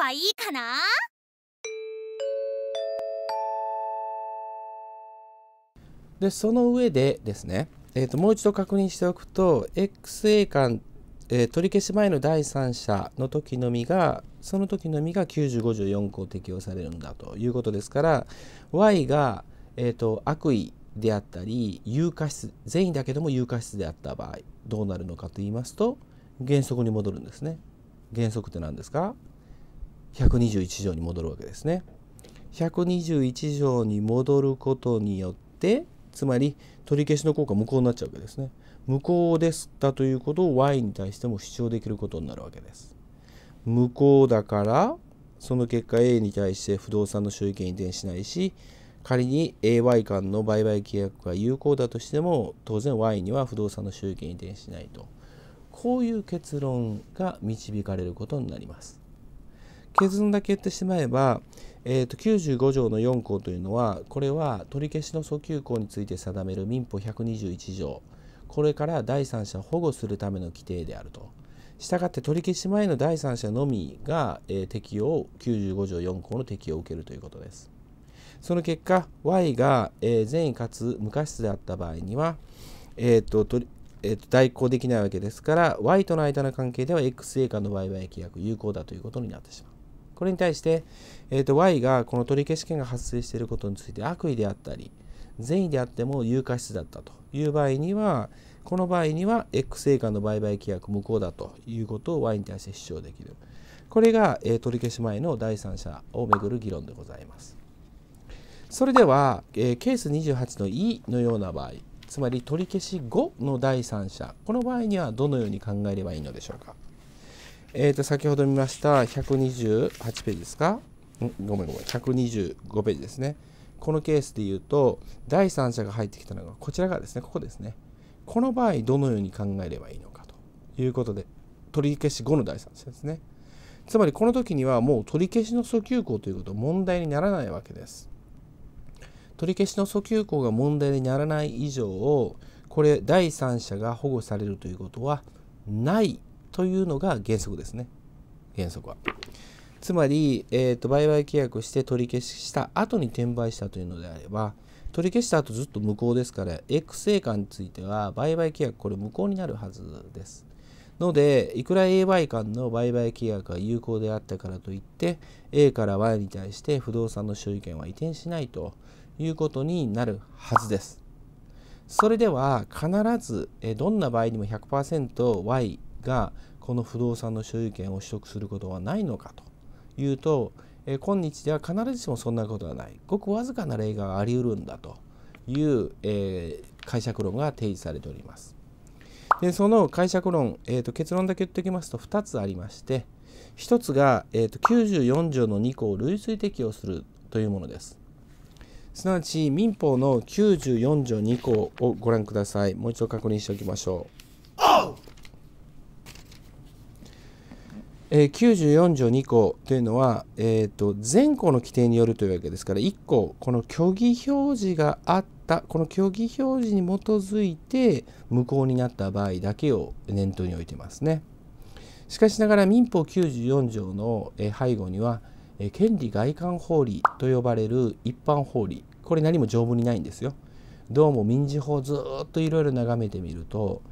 はいいかなでその上でですね、えーと、もう一度確認しておくと XA 間、えー、取り消し前の第三者の時のみがその時のみが9 5条4項適用されるんだということですから Y が、えーと、と悪意であったり有価質善意だけども有価質であった場合どうなるのかと言いますと原則に戻るんですね。原則って何ですか121条に戻るわけですね。121条に戻ることによってつまり取り消しの効果無効になっちゃうわけですね。無効ですたということを y に対しても主張できることになるわけです。無効だからその結果 A に対して不動産の所有権移転しないし仮に AY 間の売買契約が有効だとしても当然 Y には不動産の所有権移転しないとこういう結論が導かれることになります。結論だけ言ってしまえば、えー、と95条の4項というのはこれは取り消しの訴求項について定める民法121条これから第三者を保護するための規定であると。したがって取り消し前の第三者のみが、えー、適用95条4項の適用を受けるということです。その結果 Y が、えー、善意かつ無過失であった場合には、えーととえーと、代行できないわけですから Y との間の関係では XA 間の売買契約有効だということになってしまう。これに対して、えー、と Y がこの取り消し権が発生していることについて悪意であったり善意であっても有価質だったという場合にはこの場合には X 成果の売買契約無効だということを Y に対して主張できるこれが、え取り消し前の第三者をめぐる議論でございますそれでは、えケース28の E のような場合つまり取り消し後の第三者この場合にはどのように考えればいいのでしょうかえっ、ー、と、先ほど見ました128ページですかごめんごめん、125ページですね。このケースで言うと、第三者が入ってきたのがこちら側ですね、ここですね。この場合、どのように考えればいいのかということで、取り消し後の第三者ですね。つまりこの時にはもう取り消しの訴求項ということは問題にならないわけです。取り消しの訴求項が問題にならない以上をこれ第三者が保護されるということはないというのが原則ですね原則は。つまり、えーと、売買契約して取り消しした後に転売したというのであれば取り消した後ずっと無効ですから X 成間については売買契約これ無効になるはずです。のでいくら A y 間の売買契約が有効であったからといって A から Y に対して不動産の所有権は移転しないということになるはずです。それでは必ずどんな場合にも 100%Y がこの不動産の所有権を取得することはないのかというと、え今日では必ずしもそんなことはないごくわずかな例がありうるんだという、え解釈論が提示されております。でその解釈論、えーと、結論だけ言っておきますと2つありまして1つが、えーと、と94条の2項を類推適用するというものです。すなわち民法の94条2項をご覧ください。もう一度確認しておきましょう。えー、94条2項というのは、えーと、前項の規定によるというわけですから1項この虚偽表示があったこの虚偽表示に基づいて無効になった場合だけを念頭に置いてますね。しかしながら民法94条の背後には権利外観法理と呼ばれる一般法理これ何も条文にないんですよ。どうも民事法ずっといろいろ眺めてみると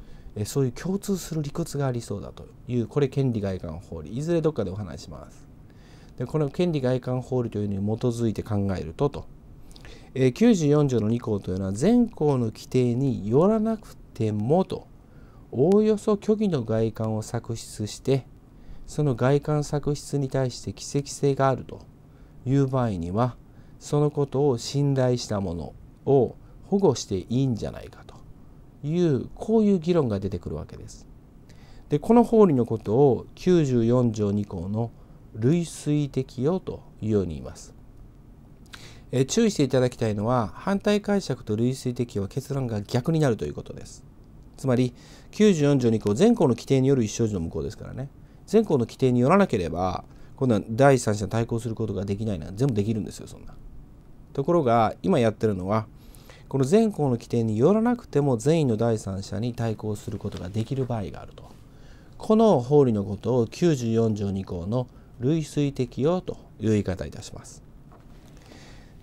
そういう共通する理屈がありそうだというこれ権利外観法理いずれどっかでお話します。でこの権利外観法理というのに基づいて考えるとと、え94条の2項というのは全項の規定によらなくてもとおおよそ虚偽の外観を作出してその外観作出に対して奇跡性があるという場合にはそのことを信頼したものを保護していいんじゃないかいうこういう議論が出てくるわけです。でこの法理のことを94条2項の類推適用というように言います。え注意していただきたいのは反対解釈と類推適用は結論が逆になるということです。つまり94条2項全項の規定による一生児の無効ですからね全項の規定によらなければこ度は第三者に対抗することができないのは全部できるんですよそんな。ところが今やってるのはこの前項の規定によらなくても善意の第三者に対抗することができる場合があるとこの法理のことを94条2項の類推適用という言い方いたします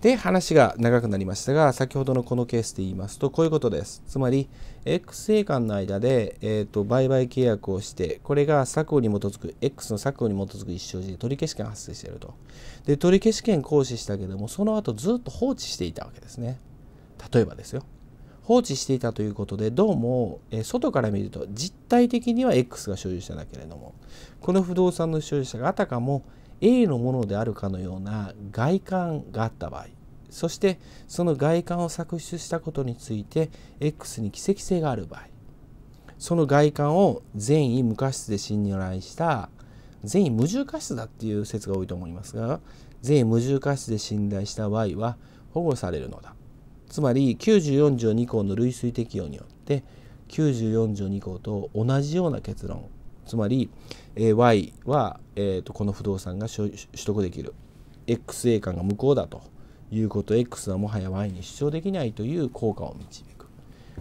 で話が長くなりましたが先ほどのこのケースで言いますとこういうことですつまり X 成間の間で、えーと、売買契約をしてこれが作法に基づく X の作法に基づく一生時で取消権発生しているとで取消権行使したけどもその後ずっと放置していたわけですね例えばですよ放置していたということでどうも、え外から見ると実体的には X が所有者だけれどもこの不動産の所有者があたかも A のものであるかのような外観があった場合そしてその外観を搾取したことについて X に奇跡性がある場合その外観を善意無過失で信頼した善意無重過失だっていう説が多いと思いますが善意無重過失で信頼した Y は保護されるのだつまり94条2項の類推適用によって94条2項と同じような結論つまり、え Y は、えー、とこの不動産が取得できる XA 間が無効だということ X はもはや Y に主張できないという効果を導く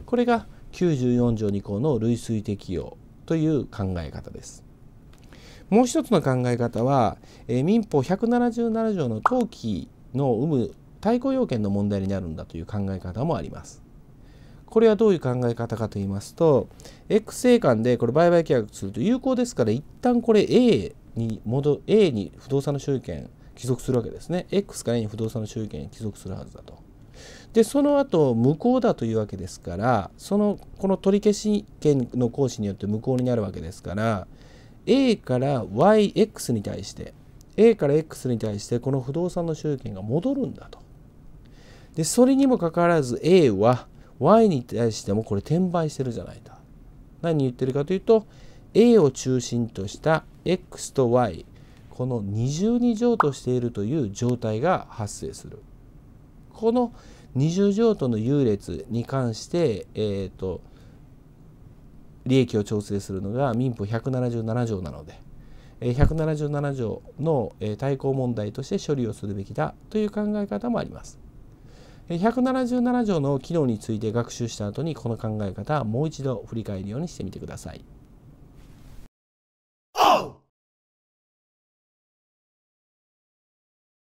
これが94条2項の類推適用という考え方です。もう一つの考え方は、え民法177条の登記の有無対抗要件の問題になるんだという考え方もあります。これはどういう考え方かと言いますと X a 間でこれ売買契約すると有効ですから一旦これ A に戻 A に不動産の所有権帰属するわけですね。X から A に不動産の所有権に帰属するはずだと。でその後無効だというわけですからそのこの取り消し権の行使によって無効になるわけですから A から YX に対して A から X に対してこの不動産の所有権が戻るんだとでそれにもかかわらず A は Y に対してもこれ転売してるじゃないか。何言ってるかというと A を中心とした X と Y この二重に譲渡しているという状態が発生する。この二重譲渡の優劣に関して、えーと、と利益を調整するのが民法177条なので177条の対抗問題として処理をするべきだという考え方もあります。177条の機能について学習した後にこの考え方はもう一度振り返るようにしてみてください。